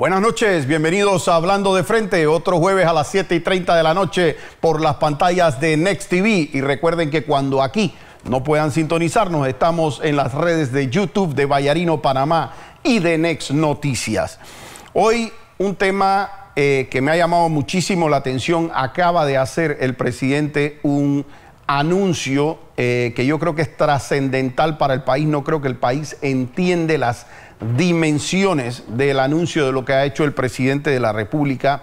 Buenas noches, bienvenidos a Hablando de Frente, otro jueves a las 7 y 30 de la noche por las pantallas de Next TV. Y recuerden que cuando aquí no puedan sintonizarnos, estamos en las redes de YouTube de Vallarino Panamá y de Next Noticias. Hoy un tema eh, que me ha llamado muchísimo la atención, acaba de hacer el presidente un anuncio eh, que yo creo que es trascendental para el país, no creo que el país entiende las dimensiones del anuncio de lo que ha hecho el presidente de la República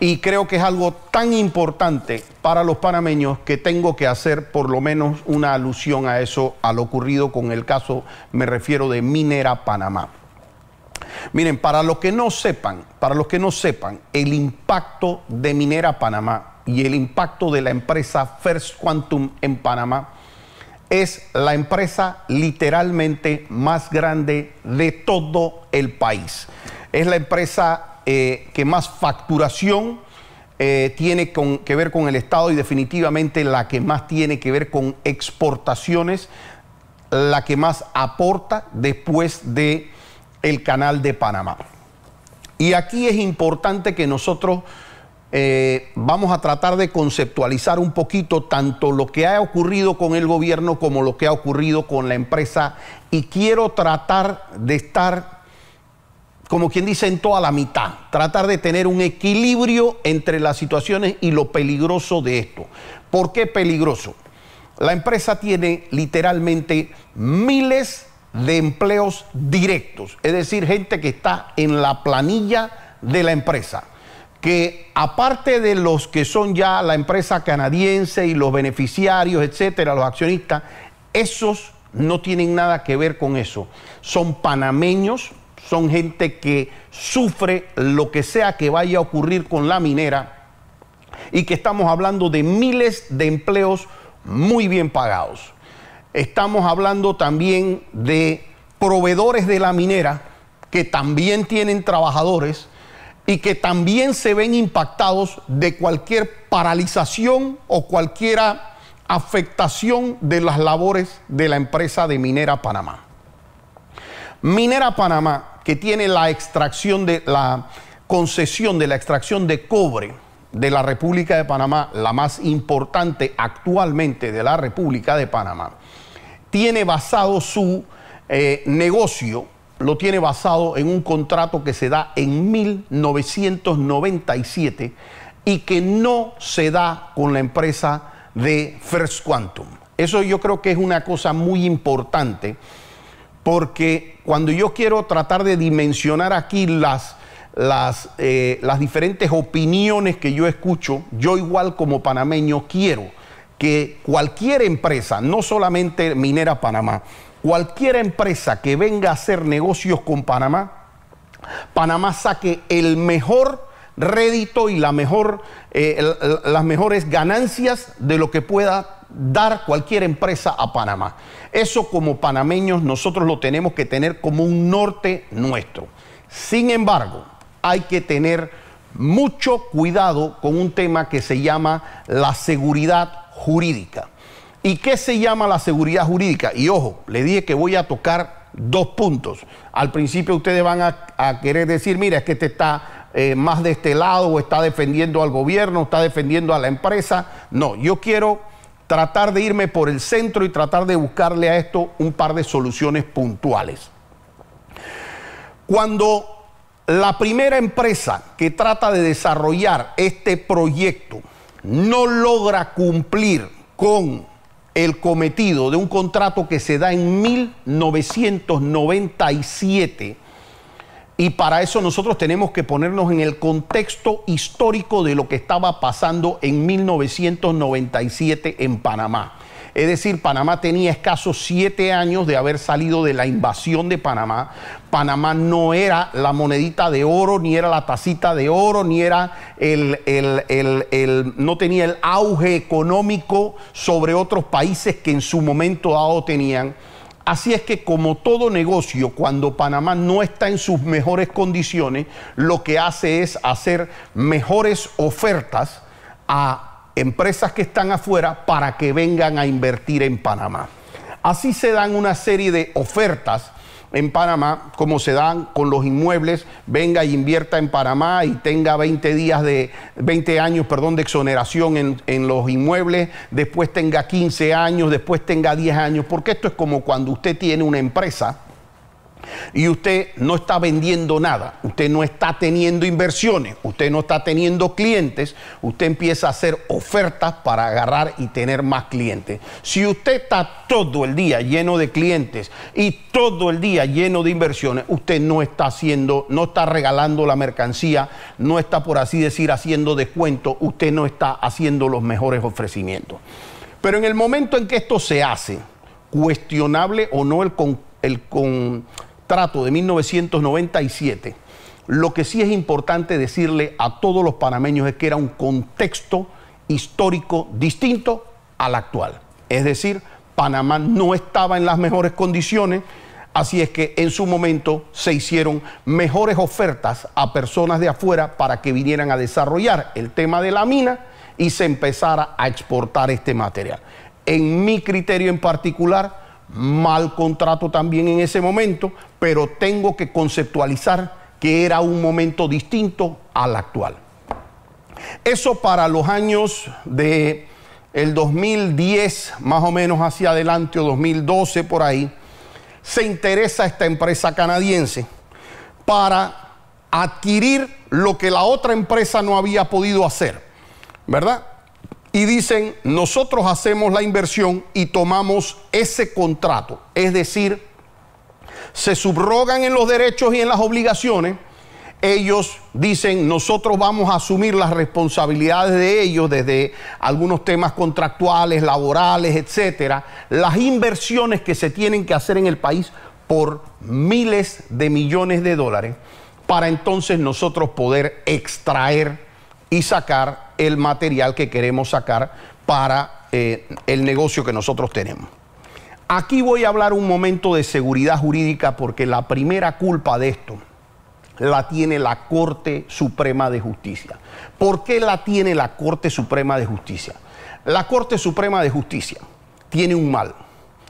y creo que es algo tan importante para los panameños que tengo que hacer por lo menos una alusión a eso, a lo ocurrido con el caso, me refiero de Minera Panamá. Miren, para los que no sepan, para los que no sepan, el impacto de Minera Panamá y el impacto de la empresa First Quantum en Panamá es la empresa literalmente más grande de todo el país. Es la empresa eh, que más facturación eh, tiene que ver con el Estado y definitivamente la que más tiene que ver con exportaciones, la que más aporta después de el canal de Panamá. Y aquí es importante que nosotros eh, vamos a tratar de conceptualizar un poquito tanto lo que ha ocurrido con el gobierno como lo que ha ocurrido con la empresa y quiero tratar de estar, como quien dice, en toda la mitad, tratar de tener un equilibrio entre las situaciones y lo peligroso de esto. ¿Por qué peligroso? La empresa tiene literalmente miles de empleos directos, es decir, gente que está en la planilla de la empresa que aparte de los que son ya la empresa canadiense y los beneficiarios, etcétera, los accionistas, esos no tienen nada que ver con eso. Son panameños, son gente que sufre lo que sea que vaya a ocurrir con la minera y que estamos hablando de miles de empleos muy bien pagados. Estamos hablando también de proveedores de la minera que también tienen trabajadores y que también se ven impactados de cualquier paralización o cualquier afectación de las labores de la empresa de Minera Panamá. Minera Panamá, que tiene la extracción de la concesión de la extracción de cobre de la República de Panamá, la más importante actualmente de la República de Panamá, tiene basado su eh, negocio lo tiene basado en un contrato que se da en 1997 y que no se da con la empresa de First Quantum. Eso yo creo que es una cosa muy importante porque cuando yo quiero tratar de dimensionar aquí las, las, eh, las diferentes opiniones que yo escucho, yo igual como panameño quiero que cualquier empresa, no solamente Minera Panamá, cualquier empresa que venga a hacer negocios con Panamá, Panamá saque el mejor rédito y la mejor, eh, las mejores ganancias de lo que pueda dar cualquier empresa a Panamá. Eso como panameños nosotros lo tenemos que tener como un norte nuestro. Sin embargo, hay que tener mucho cuidado con un tema que se llama la seguridad jurídica. ¿Y qué se llama la seguridad jurídica? Y ojo, le dije que voy a tocar dos puntos. Al principio ustedes van a, querer decir, mira, es que este está eh, más de este lado o está defendiendo al gobierno, está defendiendo a la empresa. No, yo quiero tratar de irme por el centro y tratar de buscarle a esto un par de soluciones puntuales. Cuando la primera empresa que trata de desarrollar este proyecto, no logra cumplir con el cometido de un contrato que se da en 1997, y para eso nosotros tenemos que ponernos en el contexto histórico de lo que estaba pasando en 1997 en Panamá. Es decir, Panamá tenía escasos siete años de haber salido de la invasión de Panamá. Panamá no era la monedita de oro, ni era la tacita de oro, ni era el, el, no tenía el auge económico sobre otros países que en su momento dado tenían. Así es que como todo negocio, cuando Panamá no está en sus mejores condiciones, lo que hace es hacer mejores ofertas a empresas que están afuera para que vengan a invertir en Panamá. Así se dan una serie de ofertas en Panamá, como se dan con los inmuebles, venga y invierta en Panamá y tenga 20 días de 20 años, perdón, de exoneración en, en, los inmuebles, después tenga 15 años, después tenga 10 años, porque esto es como cuando usted tiene una empresa y usted no está vendiendo nada, usted no está teniendo inversiones, usted no está teniendo clientes, usted empieza a hacer ofertas para agarrar y tener más clientes. Si usted está todo el día lleno de clientes y todo el día lleno de inversiones, usted no está haciendo, no está regalando la mercancía, no está por así decir haciendo descuento, usted no está haciendo los mejores ofrecimientos. Pero en el momento en que esto se hace, cuestionable o no el, con, el trato de 1997. Lo que sí es importante decirle a todos los panameños es que era un contexto histórico distinto al actual. Es decir, Panamá no estaba en las mejores condiciones, así es que en su momento se hicieron mejores ofertas a personas de afuera para que vinieran a desarrollar el tema de la mina y se empezara a exportar este material. En mi criterio en particular, mal contrato también en ese momento, pero tengo que conceptualizar que era un momento distinto al actual. Eso para los años de el 2010, más o menos hacia adelante, o 2012 por ahí, se interesa esta empresa canadiense para adquirir lo que la otra empresa no había podido hacer, ¿verdad? y dicen, nosotros hacemos la inversión y tomamos ese contrato. Es decir, se subrogan en los derechos y en las obligaciones. Ellos dicen, nosotros vamos a asumir las responsabilidades de ellos desde algunos temas contractuales, laborales, etcétera, las inversiones que se tienen que hacer en el país por miles de millones de dólares para entonces nosotros poder extraer y sacar el material que queremos sacar para eh, el negocio que nosotros tenemos. Aquí voy a hablar un momento de seguridad jurídica porque la primera culpa de esto la tiene la Corte Suprema de Justicia. ¿Por qué la tiene la Corte Suprema de Justicia? La Corte Suprema de Justicia tiene un mal.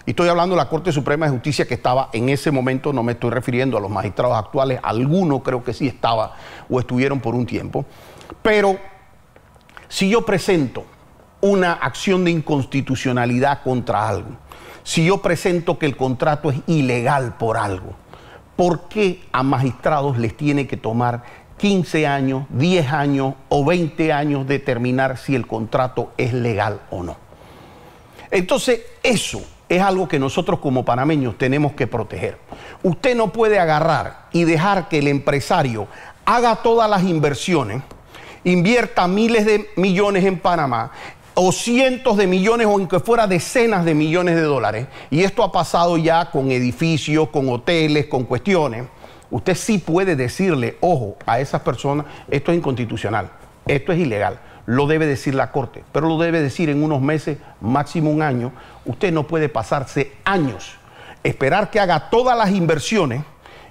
Y estoy hablando de la Corte Suprema de Justicia que estaba en ese momento, no me estoy refiriendo a los magistrados actuales, algunos creo que sí estaba o estuvieron por un tiempo. Pero si yo presento una acción de inconstitucionalidad contra algo, si yo presento que el contrato es ilegal por algo, ¿por qué a magistrados les tiene que tomar 15 años, 10 años o 20 años determinar si el contrato es legal o no? Entonces, eso es algo que nosotros como panameños tenemos que proteger. Usted no puede agarrar y dejar que el empresario haga todas las inversiones invierta miles de millones en Panamá, o cientos de millones o aunque fuera decenas de millones de dólares, y esto ha pasado ya con edificios, con hoteles, con cuestiones, usted sí puede decirle, ojo, a esas personas, esto es inconstitucional, esto es ilegal, lo debe decir la Corte, pero lo debe decir en unos meses, máximo un año, usted no puede pasarse años, esperar que haga todas las inversiones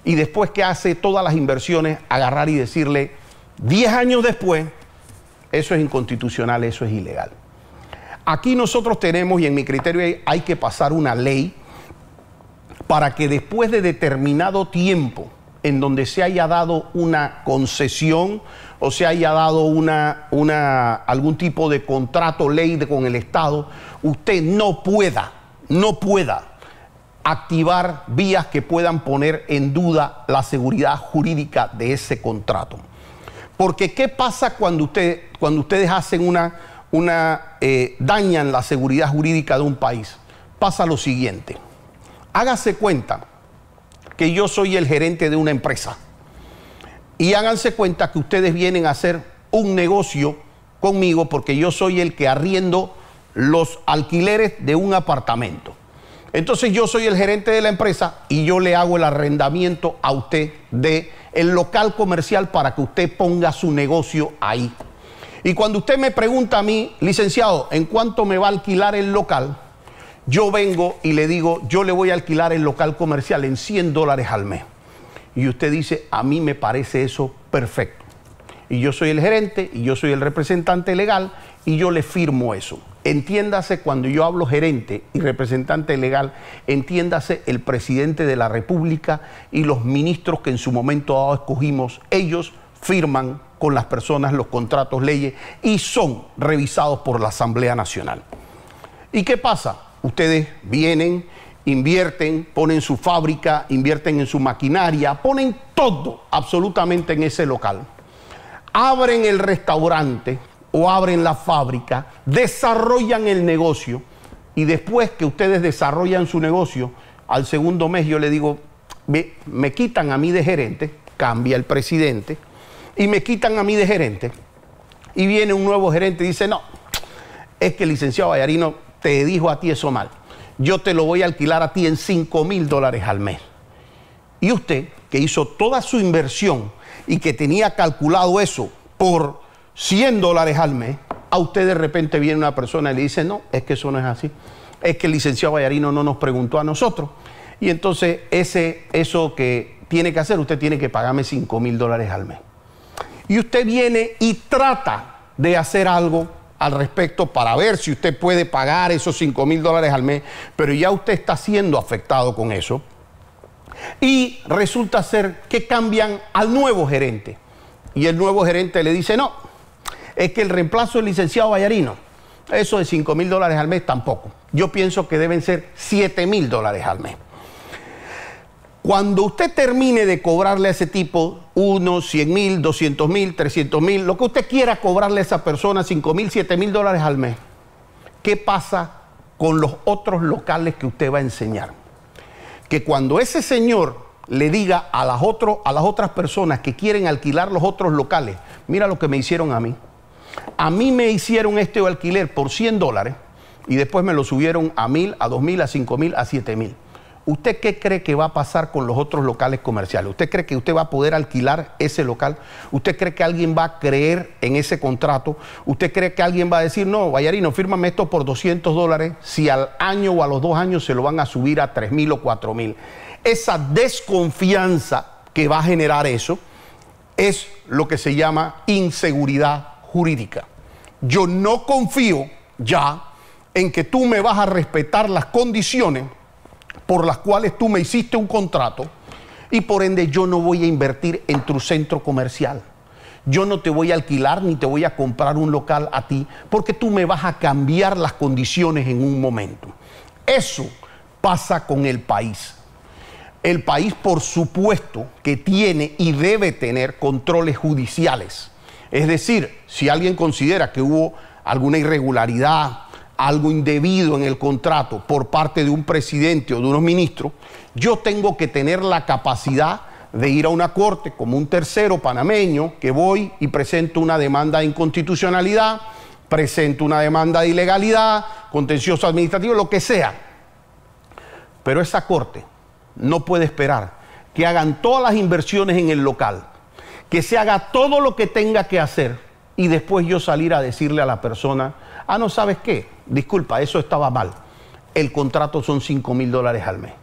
y después que hace todas las inversiones, agarrar y decirle, Diez años después, eso es inconstitucional, eso es ilegal. Aquí nosotros tenemos, y en mi criterio hay, que pasar una ley para que después de determinado tiempo en donde se haya dado una concesión o se haya dado una, una, algún tipo de contrato ley con el Estado, usted no pueda, no pueda activar vías que puedan poner en duda la seguridad jurídica de ese contrato. Porque ¿qué pasa cuando, ustedes hacen una, una eh, dañan la seguridad jurídica de un país? Pasa lo siguiente. Hágase cuenta que yo soy el gerente de una empresa. Y háganse cuenta que ustedes vienen a hacer un negocio conmigo porque yo soy el que arriendo los alquileres de un apartamento. Entonces yo soy el gerente de la empresa y yo le hago el arrendamiento a usted de el local comercial para que usted ponga su negocio ahí. Y cuando usted me pregunta a mí, licenciado, ¿en cuánto me va a alquilar el local? Yo vengo y le digo, yo le voy a alquilar el local comercial en 100 dólares al mes. Y usted dice, a mí me parece eso perfecto. Y yo soy el gerente y yo soy el representante legal y yo le firmo eso. Entiéndase cuando yo hablo gerente y representante legal, entiéndase el presidente de la República y los ministros que en su momento dado escogimos, ellos firman con las personas los contratos, leyes y son revisados por la Asamblea Nacional. ¿Y qué pasa? Ustedes vienen, invierten, ponen su fábrica, invierten en su maquinaria, ponen todo absolutamente en ese local. Abren el restaurante, o abren la fábrica, desarrollan el negocio y después que ustedes desarrollan su negocio, al segundo mes yo le digo, me, me quitan a mí de gerente, cambia el presidente, y me quitan a mí de gerente. Y viene un nuevo gerente y dice, no, es que el licenciado Bayarino, te dijo a ti eso mal. Yo te lo voy a alquilar a ti en 5 mil dólares al mes. Y usted, que hizo toda su inversión y que tenía calculado eso por 100 dólares al mes, a usted de repente viene una persona y le dice, no, es que eso no es así. Es que el licenciado Vallarino no nos preguntó a nosotros. Y entonces ese, eso que tiene que hacer, usted tiene que pagarme 5 mil dólares al mes. Y usted viene y trata de hacer algo al respecto para ver si usted puede pagar esos 5 mil dólares al mes, pero ya usted está siendo afectado con eso. Y resulta ser que cambian al nuevo gerente. Y el nuevo gerente le dice, no, es que el reemplazo del licenciado Vallarino, eso de 5 mil dólares al mes tampoco. Yo pienso que deben ser 7 mil dólares al mes. Cuando usted termine de cobrarle a ese tipo 1, 100 mil, 200 mil, 300 mil, lo que usted quiera cobrarle a esa persona, 5 mil, 7 mil dólares al mes, ¿qué pasa con los otros locales que usted va a enseñar? Que cuando ese señor le diga a las, a las otras personas que quieren alquilar los otros locales, mira lo que me hicieron a mí a mí me hicieron este alquiler por 100 dólares y después me lo subieron a 1000, a 2000, a 5000, a 7000. ¿Usted qué cree que va a pasar con los otros locales comerciales? ¿Usted cree que usted va a poder alquilar ese local? ¿Usted cree que alguien va a creer en ese contrato? ¿Usted cree que alguien va a decir, no, Vallarino, fírmame esto por 200 dólares si al año o a los dos años se lo van a subir a 3.000 o 4.000? Esa desconfianza que va a generar eso es lo que se llama inseguridad jurídica. Yo no confío ya en que tú me vas a respetar las condiciones por las cuales tú me hiciste un contrato y por ende yo no voy a invertir en tu centro comercial. Yo no te voy a alquilar ni te voy a comprar un local a ti porque tú me vas a cambiar las condiciones en un momento. Eso pasa con el país. El país, por supuesto, que tiene y debe tener controles judiciales. Es decir, si alguien considera que hubo alguna irregularidad, algo indebido en el contrato por parte de un presidente o de unos ministros, yo tengo que tener la capacidad de ir a una corte como un tercero panameño que voy y presento una demanda de inconstitucionalidad, presento una demanda de ilegalidad, contencioso administrativo, lo que sea. Pero esa corte no puede esperar que hagan todas las inversiones en el local que se haga todo lo que tenga que hacer y después yo salir a decirle a la persona, ah, no sabes qué, disculpa, eso estaba mal. El contrato son 5 mil dólares al mes.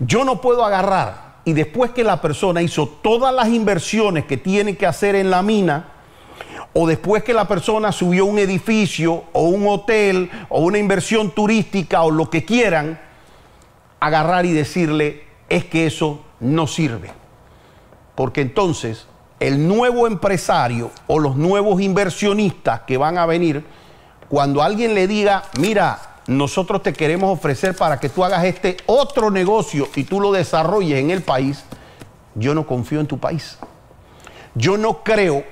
Yo no puedo agarrar y después que la persona hizo todas las inversiones que tiene que hacer en la mina, o después que la persona subió un edificio o un hotel o una inversión turística o lo que quieran, agarrar y decirle, es que eso no sirve. Porque entonces el nuevo empresario o los nuevos inversionistas que van a venir, cuando alguien le diga, mira, nosotros te queremos ofrecer para que tú hagas este otro negocio y tú lo desarrolles en el país, yo no confío en tu país. Yo no creo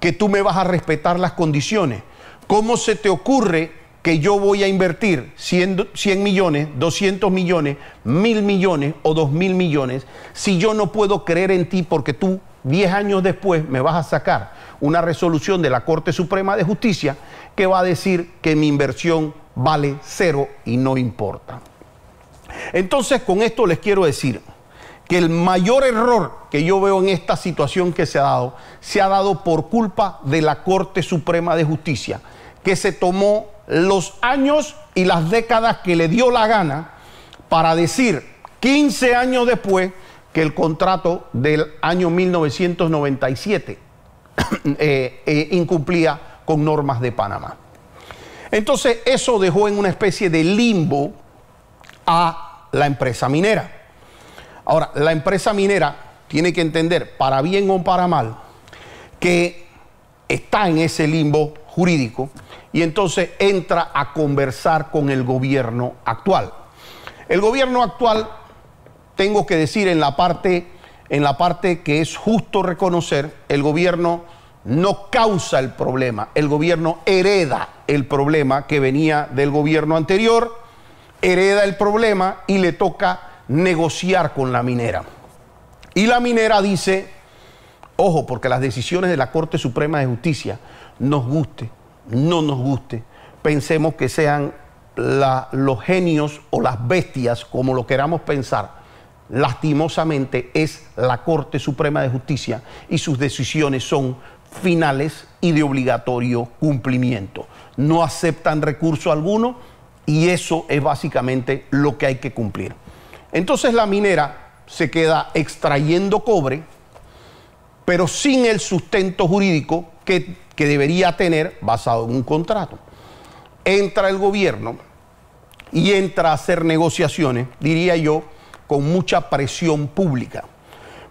que tú me vas a respetar las condiciones. ¿Cómo se te ocurre que yo voy a invertir 100, millones, 200 millones, 1000 millones o 2000 millones si yo no puedo creer en ti porque tú 10 años después me vas a sacar una resolución de la Corte Suprema de Justicia que va a decir que mi inversión vale cero y no importa. Entonces, con esto les quiero decir que el mayor error que yo veo en esta situación que se ha dado, se ha dado por culpa de la Corte Suprema de Justicia, que se tomó los años y las décadas que le dio la gana para decir 15 años después que el contrato del año 1997 eh, eh, incumplía con normas de Panamá. Entonces eso dejó en una especie de limbo a la empresa minera. Ahora, la empresa minera tiene que entender, para bien o para mal, que está en ese limbo jurídico y entonces entra a conversar con el gobierno actual. El gobierno actual tengo que decir en la parte, en la parte que es justo reconocer, el gobierno no causa el problema, el gobierno hereda el problema que venía del gobierno anterior, hereda el problema y le toca negociar con la minera. Y la minera dice, ojo, porque las decisiones de la Corte Suprema de Justicia, nos guste, no nos guste, pensemos que sean los genios o las bestias, como lo queramos pensar, lastimosamente es la Corte Suprema de Justicia y sus decisiones son finales y de obligatorio cumplimiento. No aceptan recurso alguno y eso es básicamente lo que hay que cumplir. Entonces la minera se queda extrayendo cobre, pero sin el sustento jurídico que, debería tener basado en un contrato. Entra el gobierno y entra a hacer negociaciones, diría yo, con mucha presión pública.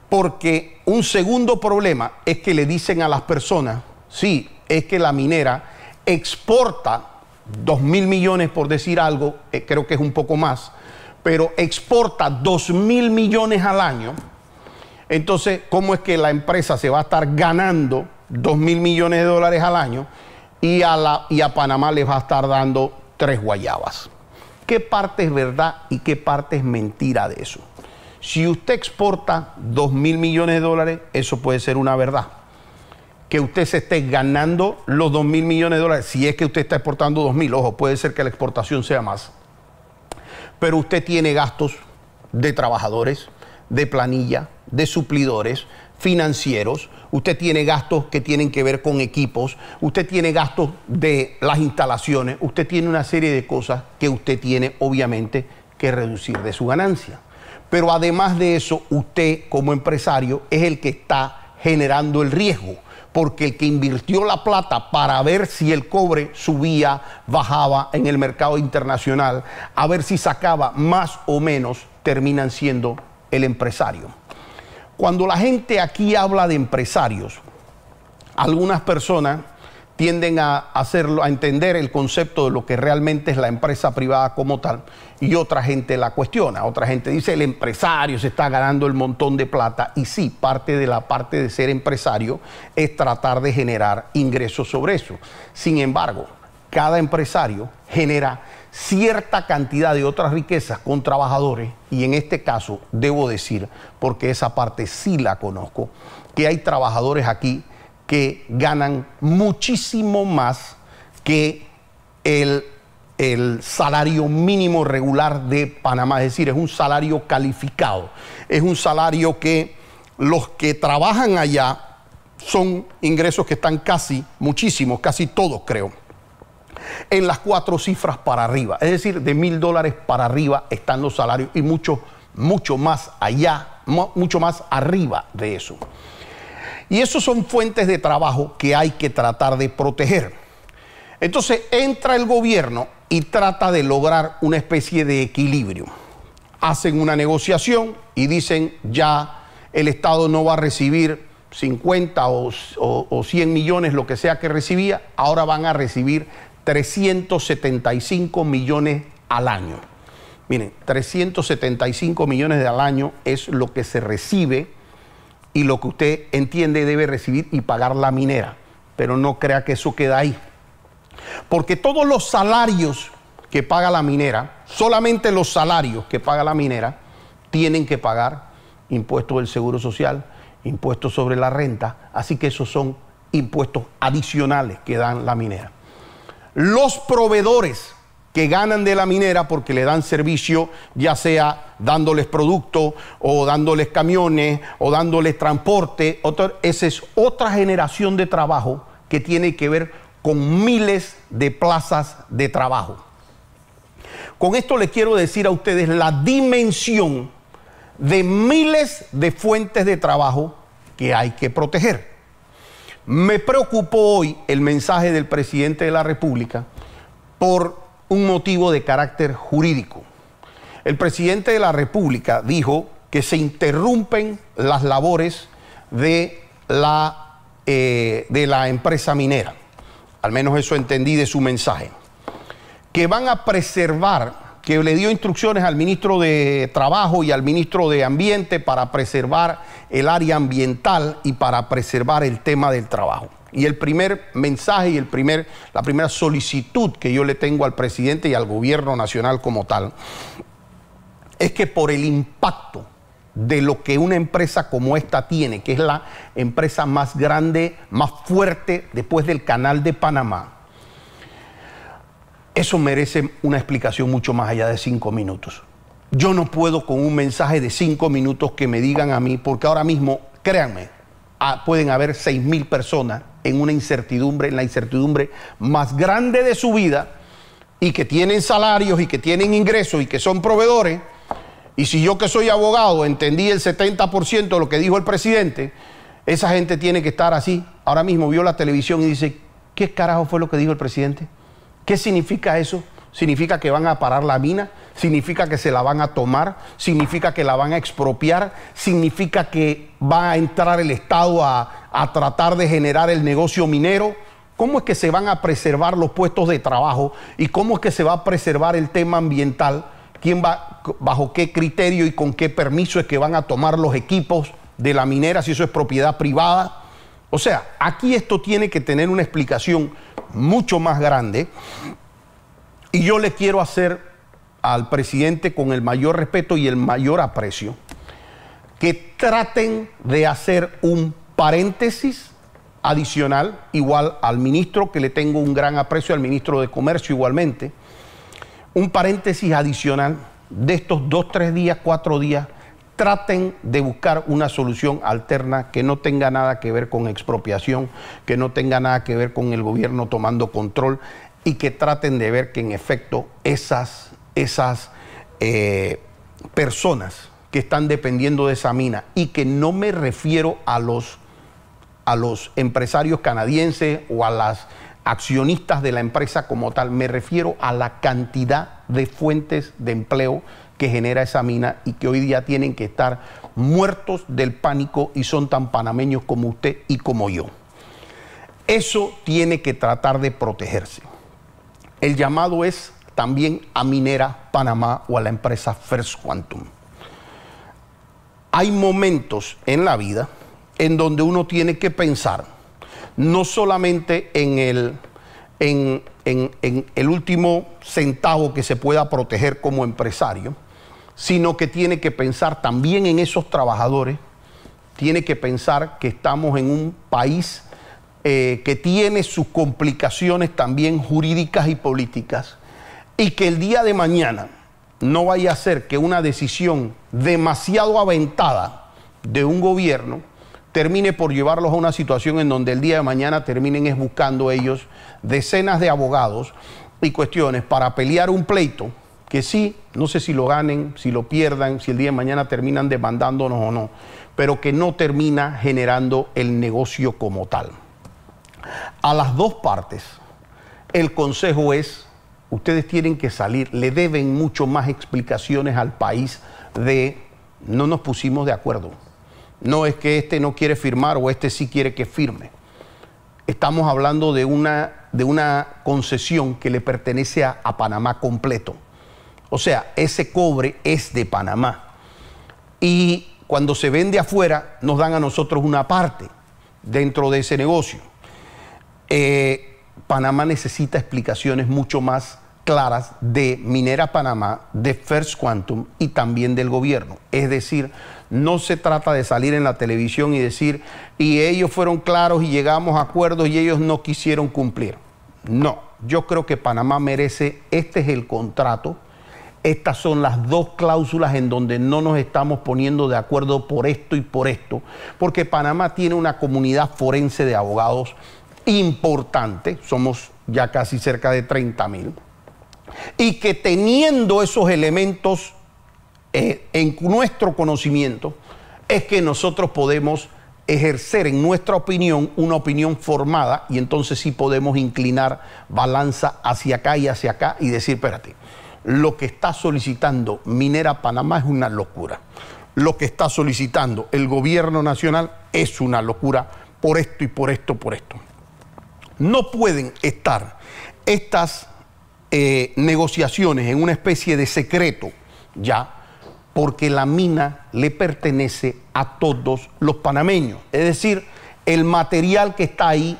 Porque un segundo problema es que le dicen a las personas, sí, es que la minera exporta 2 mil millones, por decir algo, eh, creo que es un poco más, pero exporta 2 mil millones al año. Entonces, ¿cómo es que la empresa se va a estar ganando 2 mil millones de dólares al año y a, la, y a Panamá les va a estar dando tres guayabas? ¿Qué parte es verdad y qué parte es mentira de eso? Si usted exporta 2 mil millones de dólares, eso puede ser una verdad. Que usted se esté ganando los 2 mil millones de dólares, si es que usted está exportando 2 mil, ojo, puede ser que la exportación sea más. Pero usted tiene gastos de trabajadores, de planilla, de suplidores, financieros, usted tiene gastos que tienen que ver con equipos, usted tiene gastos de las instalaciones, usted tiene una serie de cosas que usted tiene obviamente que reducir de su ganancia. Pero además de eso, usted como empresario es el que está generando el riesgo porque el que invirtió la plata para ver si el cobre subía, bajaba en el mercado internacional, a ver si sacaba más o menos, terminan siendo el empresario. Cuando la gente aquí habla de empresarios, algunas personas tienden a entender el concepto de lo que realmente es la empresa privada como tal, y otra gente la cuestiona. Otra gente dice el empresario se está ganando el montón de plata. Y sí, parte de la parte de ser empresario es tratar de generar ingresos sobre eso. Sin embargo, cada empresario genera cierta cantidad de otras riquezas con trabajadores, y en este caso debo decir, porque esa parte sí la conozco, que hay trabajadores aquí que ganan muchísimo más que el, el, salario mínimo regular de Panamá, es decir, es un salario calificado, es un salario que los que trabajan allá son ingresos que están casi, muchísimos, casi todos creo, en las cuatro cifras para arriba. Es decir, de mil dólares para arriba están los salarios y mucho, mucho más allá, mucho más arriba de eso. Y esos son fuentes de trabajo que hay que tratar de proteger. Entonces entra el gobierno y trata de lograr una especie de equilibrio. Hacen una negociación y dicen ya el Estado no va a recibir 50 o, o, 100 millones, lo que sea que recibía, ahora van a recibir 375 millones al año. Miren, 375 millones al año es lo que se recibe y lo que usted entiende debe recibir y pagar la minera. Pero no crea que eso queda ahí. Porque todos los salarios que paga la minera, solamente los salarios que paga la minera, tienen que pagar impuestos del Seguro Social, impuestos sobre la renta, así que esos son impuestos adicionales que dan la minera los proveedores que ganan de la minera porque le dan servicio, ya sea dándoles producto o dándoles camiones o dándoles transporte. esa es otra generación de trabajo que tiene que ver con miles de plazas de trabajo. Con esto les quiero decir a ustedes la dimensión de miles de fuentes de trabajo que hay que proteger. Me preocupó hoy el mensaje del presidente de la República por un motivo de carácter jurídico. El presidente de la República dijo que se interrumpen las labores de la, eh, de la empresa minera. Al menos eso entendí de su mensaje. Que van a preservar que le dio instrucciones al ministro de Trabajo y al ministro de Ambiente para preservar el área ambiental y para preservar el tema del trabajo. Y el primer mensaje y el primer, la primera solicitud que yo le tengo al presidente y al gobierno nacional como tal es que por el impacto de lo que una empresa como esta tiene, que es la empresa más grande, más fuerte después del canal de Panamá, eso merece una explicación mucho más allá de cinco minutos. Yo no puedo con un mensaje de cinco minutos que me digan a mí, porque ahora mismo, créanme, ah, pueden haber seis mil personas en una incertidumbre, en la incertidumbre más grande de su vida, y que tienen salarios y que tienen ingresos y que son proveedores. Y si yo que soy abogado entendí el 70% de lo que dijo el presidente, esa gente tiene que estar así. Ahora mismo vio la televisión y dice, ¿qué carajo fue lo que dijo el presidente? ¿Qué significa eso? Significa que van a parar la mina, significa que se la van a tomar, significa que la van a expropiar, significa que va a entrar el Estado a, tratar de generar el negocio minero. ¿Cómo es que se van a preservar los puestos de trabajo y cómo es que se va a preservar el tema ambiental? ¿Quién va, bajo qué criterio y con qué permiso es que van a tomar los equipos de la minera si eso es propiedad privada? O sea, aquí esto tiene que tener una explicación mucho más grande y yo le quiero hacer al presidente con el mayor respeto y el mayor aprecio que traten de hacer un paréntesis adicional, igual al ministro, que le tengo un gran aprecio al ministro de Comercio igualmente, un paréntesis adicional de estos dos, tres días, cuatro días traten de buscar una solución alterna que no tenga nada que ver con expropiación, que no tenga nada que ver con el gobierno tomando control y que traten de ver que en efecto esas, esas eh, personas que están dependiendo de esa mina y que no me refiero a los, a los empresarios canadienses o a las accionistas de la empresa como tal, me refiero a la cantidad de fuentes de empleo que genera esa mina y que hoy día tienen que estar muertos del pánico y son tan panameños como usted y como yo. Eso tiene que tratar de protegerse. El llamado es también a Minera Panamá o a la empresa First Quantum. Hay momentos en la vida en donde uno tiene que pensar no solamente en el, el último centavo que se pueda proteger como empresario, sino que tiene que pensar también en esos trabajadores, tiene que pensar que estamos en un país eh, que tiene sus complicaciones también jurídicas y políticas, y que el día de mañana no vaya a ser que una decisión demasiado aventada de un gobierno termine por llevarlos a una situación en donde el día de mañana terminen es buscando ellos decenas de abogados y cuestiones para pelear un pleito que sí, no sé si lo ganen, si lo pierdan, si el día de mañana terminan demandándonos o no, pero que no termina generando el negocio como tal. A las dos partes, el consejo es, ustedes tienen que salir, le deben mucho más explicaciones al país de no nos pusimos de acuerdo. No es que este no quiere firmar o este sí quiere que firme. Estamos hablando de una, de una concesión que le pertenece a Panamá completo o sea, ese cobre es de Panamá. Y cuando se vende afuera, nos dan a nosotros una parte dentro de ese negocio. Eh, Panamá necesita explicaciones mucho más claras de Minera Panamá, de First Quantum y también del gobierno. Es decir, no se trata de salir en la televisión y decir, y ellos fueron claros y llegamos a acuerdos y ellos no quisieron cumplir. No, yo creo que Panamá merece, este es el contrato estas son las dos cláusulas en donde no nos estamos poniendo de acuerdo por esto y por esto, porque Panamá tiene una comunidad forense de abogados importante, somos ya casi cerca de 30 mil, y que teniendo esos elementos eh, en nuestro conocimiento, es que nosotros podemos ejercer en nuestra opinión una opinión formada y entonces sí podemos inclinar balanza hacia acá y hacia acá y decir, espérate, lo que está solicitando Minera Panamá es una locura. Lo que está solicitando el gobierno nacional es una locura por esto y por esto, por esto. No pueden estar estas eh, negociaciones en una especie de secreto ya, porque la mina le pertenece a todos los panameños. Es decir, el material que está ahí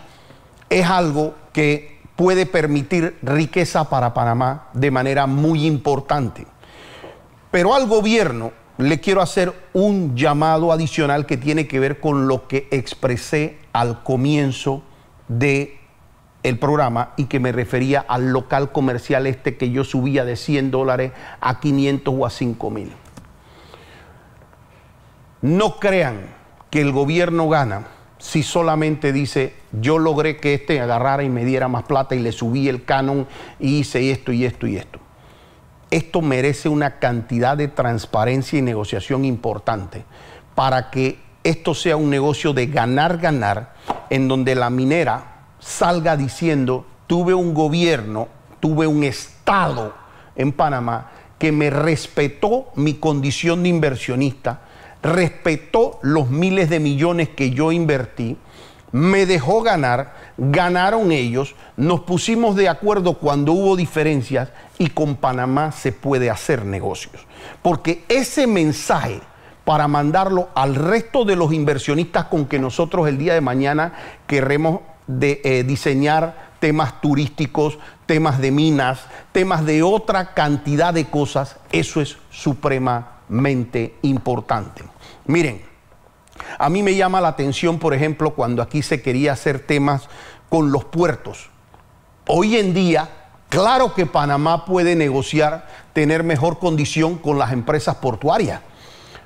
es algo que puede permitir riqueza para Panamá de manera muy importante. Pero al gobierno le quiero hacer un llamado adicional que tiene que ver con lo que expresé al comienzo de el programa y que me refería al local comercial este que yo subía de 100 dólares a 500 o a 5 mil. No crean que el gobierno gana si solamente dice, yo logré que este agarrara y me diera más plata y le subí el canon y hice esto y esto y esto? Esto merece una cantidad de transparencia y negociación importante para que esto sea un negocio de ganar-ganar, en donde la minera salga diciendo, tuve un gobierno, tuve un Estado en Panamá que me respetó mi condición de inversionista, respetó los miles de millones que yo invertí, me dejó ganar, ganaron ellos, nos pusimos de acuerdo cuando hubo diferencias y con Panamá se puede hacer negocios. Porque ese mensaje para mandarlo al resto de los inversionistas con que nosotros el día de mañana queremos de, eh, diseñar temas turísticos, temas de minas, temas de otra cantidad de cosas, eso es suprema Mente importante. Miren, a mí me llama la atención, por ejemplo, cuando aquí se quería hacer temas con los puertos. Hoy en día, claro que Panamá puede negociar tener mejor condición con las empresas portuarias.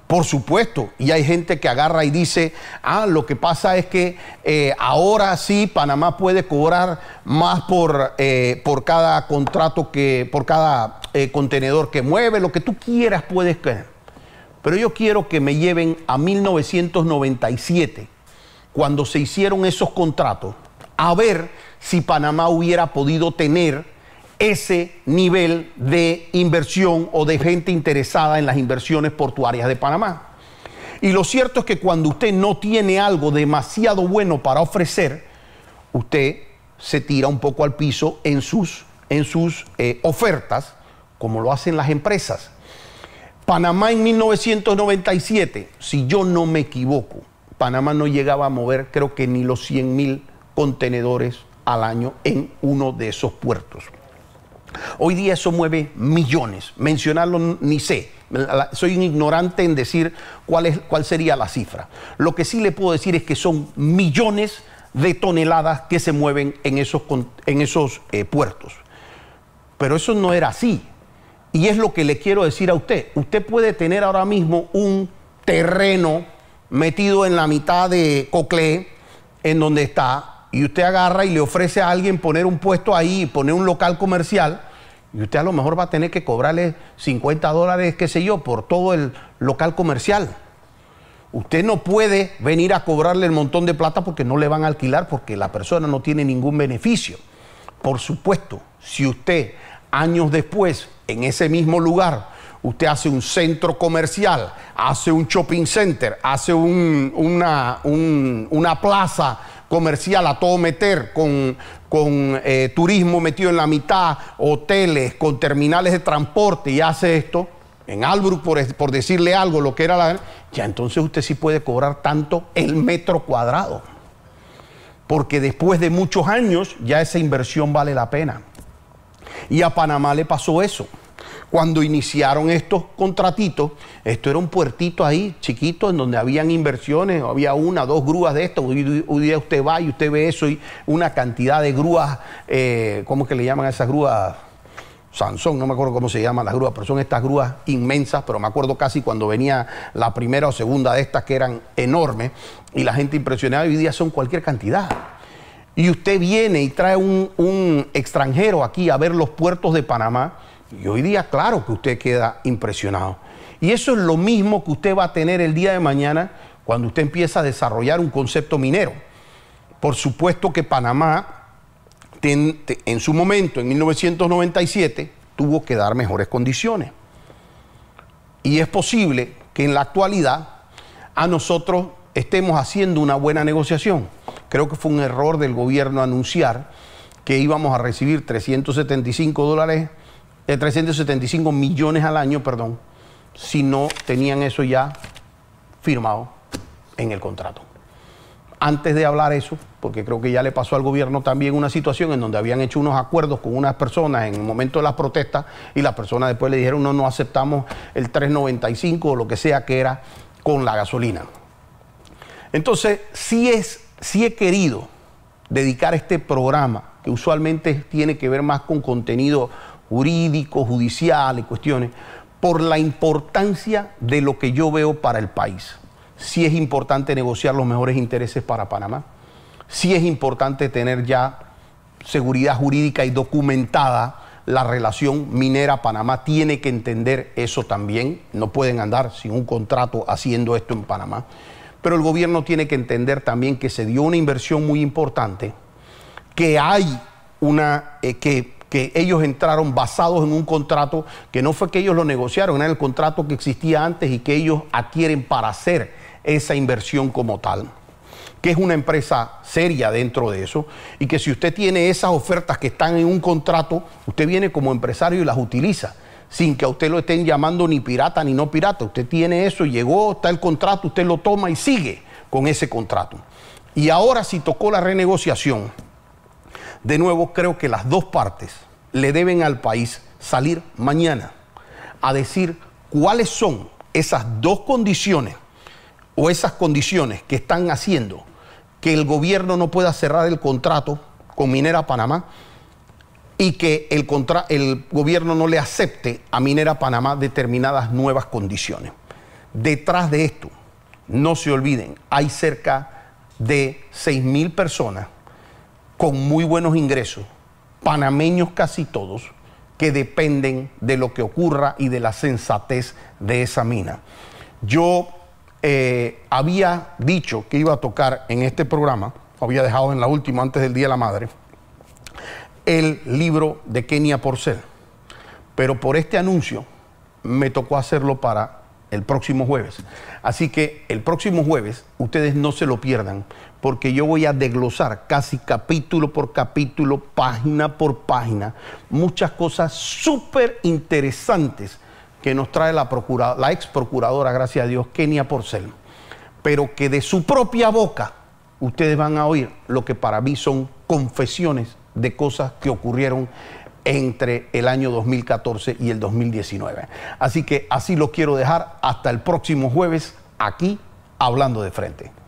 Por supuesto, y hay gente que agarra y dice, ah, lo que pasa es que eh, ahora sí Panamá puede cobrar más por, eh, por cada contrato que, por cada eh, contenedor que mueve, lo que tú quieras puedes pero yo quiero que me lleven a 1997, cuando se hicieron esos contratos, a ver si Panamá hubiera podido tener ese nivel de inversión o de gente interesada en las inversiones portuarias de Panamá. Y lo cierto es que cuando usted no tiene algo demasiado bueno para ofrecer, usted se tira un poco al piso en sus, en sus eh, ofertas, como lo hacen las empresas. Panamá en 1997, si yo no me equivoco, Panamá no llegaba a mover creo que ni los 100 mil contenedores al año en uno de esos puertos. Hoy día eso mueve millones. Mencionarlo ni sé. Soy un ignorante en decir cuál, es, cuál sería la cifra. Lo que sí le puedo decir es que son millones de toneladas que se mueven en esos, en esos eh, puertos. Pero eso no era así y es lo que le quiero decir a usted. Usted puede tener ahora mismo un terreno metido en la mitad de Coclé, en donde está, y usted agarra y le ofrece a alguien poner un puesto ahí, poner un local comercial, y usted a lo mejor va a tener que cobrarle 50 dólares, qué sé yo, por todo el local comercial. Usted no puede venir a cobrarle el montón de plata porque no le van a alquilar, porque la persona no tiene ningún beneficio. Por supuesto, si usted años después, en ese mismo lugar, usted hace un centro comercial, hace un shopping center, hace una, plaza comercial a todo meter con, eh, turismo metido en la mitad, hoteles, con terminales de transporte y hace esto, en Albrook por, por decirle algo, lo que era la... Ya entonces usted sí puede cobrar tanto el metro cuadrado, porque después de muchos años ya esa inversión vale la pena. Y a Panamá le pasó eso. Cuando iniciaron estos contratitos, esto era un puertito ahí, chiquito, en donde habían inversiones, había una, dos grúas de estas, hoy día usted va y usted ve eso y una cantidad de grúas, eh, ¿cómo que le llaman a esas grúas? Sansón, no me acuerdo cómo se llaman las grúas, pero son estas grúas inmensas, pero me acuerdo casi cuando venía la primera o segunda de estas que eran enormes y la gente impresionada hoy día son cualquier cantidad y usted viene y trae un, extranjero aquí a ver los puertos de Panamá, y hoy día claro que usted queda impresionado. Y eso es lo mismo que usted va a tener el día de mañana cuando usted empieza a desarrollar un concepto minero. Por supuesto que Panamá en su momento, en 1997, tuvo que dar mejores condiciones. Y es posible que en la actualidad a nosotros estemos haciendo una buena negociación. Creo que fue un error del gobierno anunciar que íbamos a recibir 375 dólares, 375 eh, millones al año, perdón, si no tenían eso ya firmado en el contrato. Antes de hablar eso, porque creo que ya le pasó al gobierno también una situación en donde habían hecho unos acuerdos con unas personas en el momento de las protestas y las personas después le dijeron no, no aceptamos el 395 o lo que sea que era con la gasolina. Entonces, si es si he querido dedicar este programa, que usualmente tiene que ver más con contenido jurídico, judicial y cuestiones, por la importancia de lo que yo veo para el país. Si es importante negociar los mejores intereses para Panamá, si es importante tener ya seguridad jurídica y documentada la relación minera-Panamá tiene que entender eso también. No pueden andar sin un contrato haciendo esto en Panamá. Pero el gobierno tiene que entender también que se dio una inversión muy importante, que hay una, eh, que ellos entraron basados en un contrato que no fue que ellos lo negociaron, era el contrato que existía antes y que ellos adquieren para hacer esa inversión como tal que es una empresa seria dentro de eso, y que si usted tiene esas ofertas que están en un contrato, usted viene como empresario y las utiliza sin que a usted lo estén llamando ni pirata ni no pirata. Usted tiene eso, llegó, está el contrato, usted lo toma y sigue con ese contrato. Y ahora si tocó la renegociación, de nuevo creo que las dos partes le deben al país salir mañana a decir cuáles son esas dos condiciones o esas condiciones que están haciendo que el gobierno no pueda cerrar el contrato con Minera Panamá y que el, el gobierno no le acepte a Minera Panamá determinadas nuevas condiciones. Detrás de esto, no se olviden, hay cerca de 6.000 personas con muy buenos ingresos, panameños casi todos, que dependen de lo que ocurra y de la sensatez de esa mina. Yo eh, había dicho que iba a tocar en este programa, había dejado en la última antes del Día de la Madre, el libro de Kenia Porcel. Pero por este anuncio me tocó hacerlo para el próximo jueves. Así que el próximo jueves ustedes no se lo pierdan porque yo voy a desglosar casi capítulo por capítulo, página por página, muchas cosas súper interesantes que nos trae la, la ex procuradora, gracias a Dios, Kenia Porcel. Pero que de su propia boca ustedes van a oír lo que para mí son confesiones de cosas que ocurrieron entre el año 2014 y el 2019. Así que así lo quiero dejar hasta el próximo jueves aquí hablando de frente.